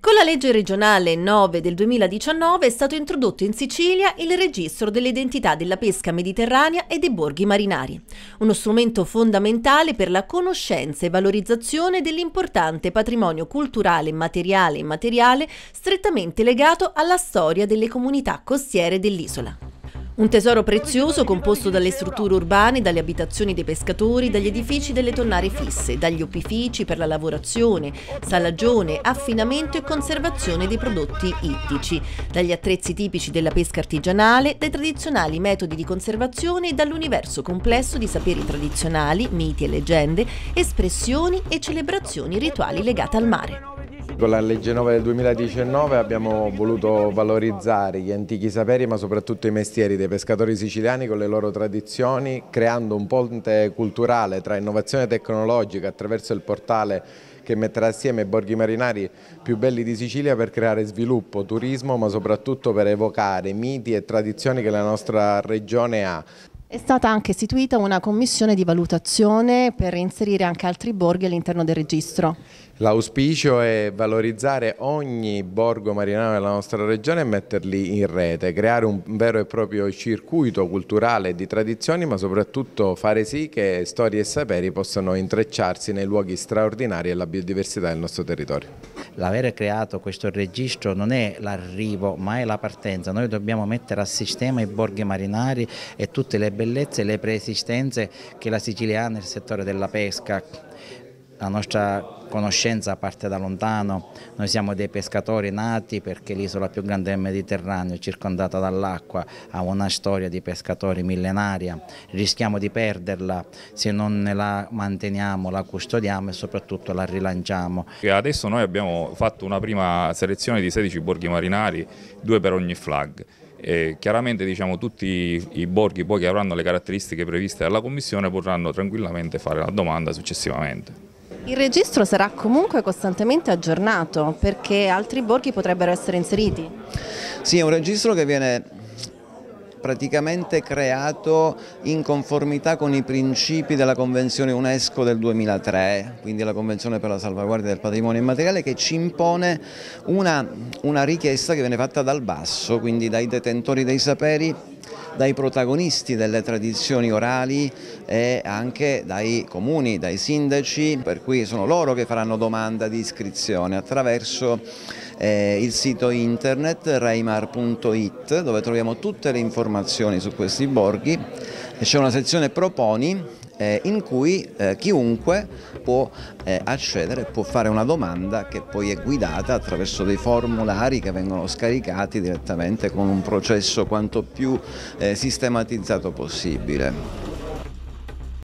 Con la legge regionale 9 del 2019 è stato introdotto in Sicilia il registro dell'identità della pesca mediterranea e dei borghi marinari, uno strumento fondamentale per la conoscenza e valorizzazione dell'importante patrimonio culturale, materiale e immateriale strettamente legato alla storia delle comunità costiere dell'isola. Un tesoro prezioso composto dalle strutture urbane, dalle abitazioni dei pescatori, dagli edifici delle tonnare fisse, dagli opifici per la lavorazione, salagione, affinamento e conservazione dei prodotti ittici, dagli attrezzi tipici della pesca artigianale, dai tradizionali metodi di conservazione e dall'universo complesso di saperi tradizionali, miti e leggende, espressioni e celebrazioni rituali legate al mare. Con la legge 9 del 2019 abbiamo voluto valorizzare gli antichi saperi ma soprattutto i mestieri dei pescatori siciliani con le loro tradizioni creando un ponte culturale tra innovazione tecnologica attraverso il portale che metterà assieme i borghi marinari più belli di Sicilia per creare sviluppo, turismo ma soprattutto per evocare miti e tradizioni che la nostra regione ha. È stata anche istituita una commissione di valutazione per inserire anche altri borghi all'interno del registro. L'auspicio è valorizzare ogni borgo marinaro della nostra regione e metterli in rete, creare un vero e proprio circuito culturale di tradizioni, ma soprattutto fare sì che storie e saperi possano intrecciarsi nei luoghi straordinari e la biodiversità del nostro territorio. L'avere creato questo registro non è l'arrivo, ma è la partenza. Noi dobbiamo mettere a sistema i borghi marinari e tutte le bellezze e le preesistenze che la Sicilia ha nel settore della pesca. La nostra conoscenza parte da lontano, noi siamo dei pescatori nati perché l'isola più grande del Mediterraneo, circondata dall'acqua, ha una storia di pescatori millenaria, rischiamo di perderla se non la manteniamo, la custodiamo e soprattutto la rilanciamo. Adesso noi abbiamo fatto una prima selezione di 16 borghi marinari, due per ogni flag. E chiaramente diciamo, tutti i borghi poi che avranno le caratteristiche previste dalla Commissione potranno tranquillamente fare la domanda successivamente. Il registro sarà comunque costantemente aggiornato perché altri borghi potrebbero essere inseriti? Sì, è un registro che viene praticamente creato in conformità con i principi della Convenzione UNESCO del 2003, quindi la Convenzione per la salvaguardia del patrimonio immateriale che ci impone una, una richiesta che viene fatta dal basso, quindi dai detentori dei saperi dai protagonisti delle tradizioni orali e anche dai comuni, dai sindaci, per cui sono loro che faranno domanda di iscrizione attraverso eh, il sito internet reimar.it dove troviamo tutte le informazioni su questi borghi, c'è una sezione proponi eh, in cui eh, chiunque può eh, accedere, può fare una domanda che poi è guidata attraverso dei formulari che vengono scaricati direttamente con un processo quanto più eh, sistematizzato possibile.